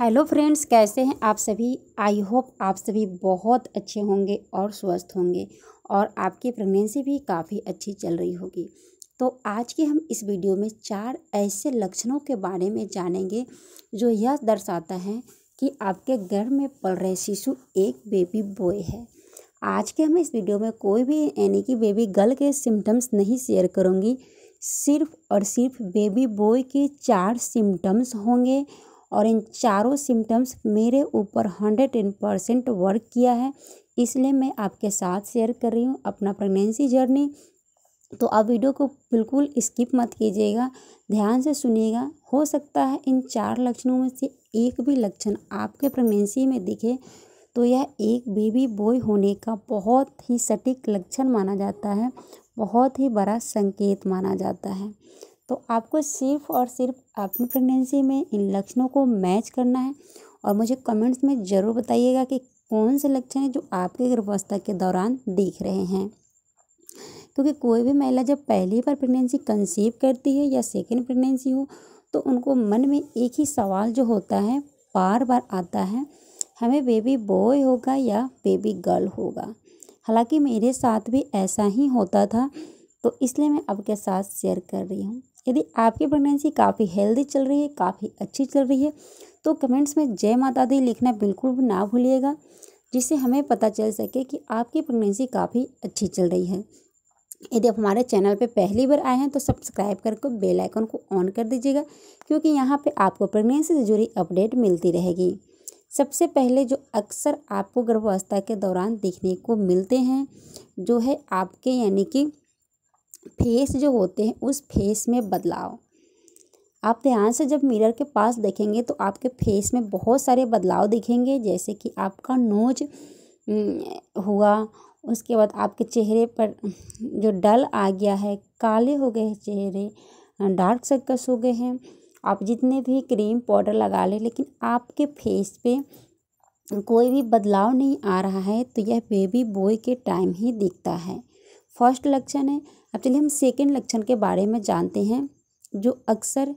hello friends कैसे हैं आप सभी आई होप आप सभी बहुत अच्छे होंगे और स्वस्थ होंगे और आपकी प्रेगनेंसी भी काफ़ी अच्छी चल रही होगी तो आज के हम इस वीडियो में चार ऐसे लक्षणों के बारे में जानेंगे जो यह दर्शाता है कि आपके घर में पल रहे शिशु एक बेबी बॉय है आज के हम इस वीडियो में कोई भी यानी कि बेबी गर्ल के सिम्टम्स नहीं शेयर करूँगी सिर्फ और सिर्फ बेबी बॉय के चार सिम्टम्स होंगे और इन चारों सिम्टम्स मेरे ऊपर हंड्रेड टेन परसेंट वर्क किया है इसलिए मैं आपके साथ शेयर कर रही हूँ अपना प्रेगनेंसी जर्नी तो आप वीडियो को बिल्कुल स्किप मत कीजिएगा ध्यान से सुनिएगा हो सकता है इन चार लक्षणों में से एक भी लक्षण आपके प्रेगनेंसी में दिखे तो यह एक बेबी बॉय होने का बहुत ही सटीक लक्षण माना जाता है बहुत ही बड़ा संकेत माना जाता है तो आपको सिर्फ और सिर्फ अपनी प्रेगनेंसी में इन लक्षणों को मैच करना है और मुझे कमेंट्स में ज़रूर बताइएगा कि कौन से लक्षण हैं जो आपके गर्भावस्था के दौरान दिख रहे हैं क्योंकि कोई भी महिला जब पहली बार प्रेगनेंसी कंसीव करती है या सेकेंड प्रेगनेंसी हो तो उनको मन में एक ही सवाल जो होता है बार बार आता है हमें बेबी बॉय होगा या बेबी गर्ल होगा हालांकि मेरे साथ भी ऐसा ही होता था तो इसलिए मैं आपके साथ शेयर कर रही हूँ यदि आपकी प्रेगनेंसी काफ़ी हेल्दी चल रही है काफ़ी अच्छी चल रही है तो कमेंट्स में जय माता दी लिखना बिल्कुल भी ना भूलिएगा जिससे हमें पता चल सके कि आपकी प्रेगनेंसी काफ़ी अच्छी चल रही है यदि आप हमारे चैनल पर पहली बार आए हैं तो सब्सक्राइब करके बेल आइकन को ऑन कर दीजिएगा क्योंकि यहाँ पे आपको प्रेगनेंसी से जुड़ी अपडेट मिलती रहेगी सबसे पहले जो अक्सर आपको गर्भावस्था के दौरान देखने को मिलते हैं जो है आपके यानी कि फेस जो होते हैं उस फेस में बदलाव आप ध्यान से जब मिरर के पास देखेंगे तो आपके फेस में बहुत सारे बदलाव दिखेंगे जैसे कि आपका नोज हुआ उसके बाद आपके चेहरे पर जो डल आ गया है काले हो गए हैं चेहरे डार्क सर्कस हो गए हैं आप जितने भी क्रीम पाउडर लगा लें लेकिन आपके फेस पे कोई भी बदलाव नहीं आ रहा है तो यह बेबी बॉय के टाइम ही दिखता है फर्स्ट लक्षण है अब चलिए हम सेकेंड लक्षण के बारे में जानते हैं जो अक्सर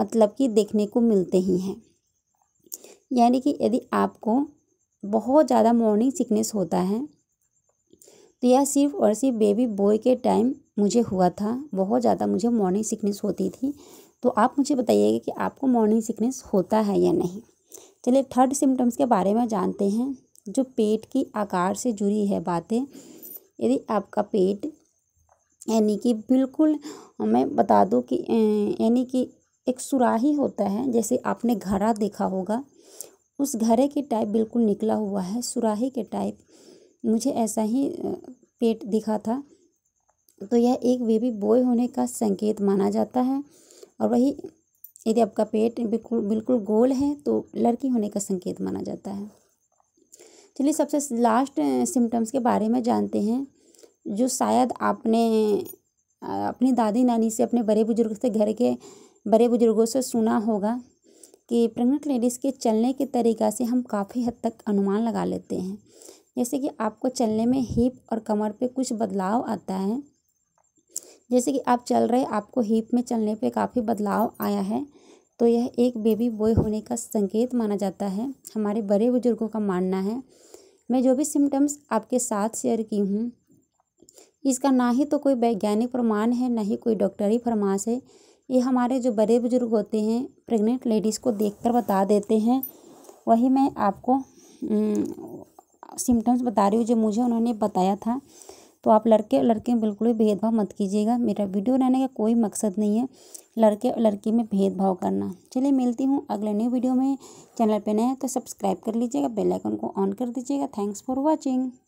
मतलब कि देखने को मिलते ही हैं यानी कि यदि आपको बहुत ज़्यादा मॉर्निंग सिकनेस होता है तो यह सिर्फ और सिर्फ बेबी बॉय के टाइम मुझे हुआ था बहुत ज़्यादा मुझे मॉर्निंग सिकनेस होती थी तो आप मुझे बताइएगा कि आपको मॉर्निंग सिकनेस होता है या नहीं चलिए थर्ड सिम्टम्स के बारे में जानते हैं जो पेट की आकार से जुड़ी है बातें यदि आपका पेट यानी कि बिल्कुल मैं बता दूँ कि यानी कि एक सुराही होता है जैसे आपने घड़ा देखा होगा उस घड़े के टाइप बिल्कुल निकला हुआ है सुराही के टाइप मुझे ऐसा ही पेट दिखा था तो यह एक बेबी बॉय होने का संकेत माना जाता है और वही यदि आपका पेट बिल्कुल बिल्कुल गोल है तो लड़की होने का संकेत माना जाता है चलिए सबसे लास्ट सिम्टम्स के बारे में जानते हैं जो शायद आपने अपनी दादी नानी से अपने बड़े बुजुर्ग से घर के बड़े बुजुर्गों से सुना होगा कि प्रेग्नेंट लेडीज़ के चलने के तरीक़ा से हम काफ़ी हद तक अनुमान लगा लेते हैं जैसे कि आपको चलने में हिप और कमर पे कुछ बदलाव आता है जैसे कि आप चल रहे आपको हिप में चलने पे काफ़ी बदलाव आया है तो यह एक बेबी बॉय होने का संकेत माना जाता है हमारे बड़े बुजुर्गों का मानना है मैं जो भी सिम्टम्स आपके साथ शेयर की हूँ इसका ना ही तो कोई वैज्ञानिक प्रमाण है ना ही कोई डॉक्टरी फरमाश है ये हमारे जो बड़े बुजुर्ग होते हैं प्रेग्नेंट लेडीज़ को देखकर बता देते हैं वही मैं आपको सिम्टम्स बता रही हूँ जो मुझे उन्होंने बताया था तो आप लड़के और लड़के में बिल्कुल भी भेदभाव मत कीजिएगा मेरा वीडियो बनाने का कोई मकसद नहीं है लड़के और लड़की में भेदभाव करना चलिए मिलती हूँ अगले न्यू वीडियो में चैनल पर नया तो सब्सक्राइब कर लीजिएगा बेल आइकन को ऑन कर दीजिएगा थैंक्स फॉर वॉचिंग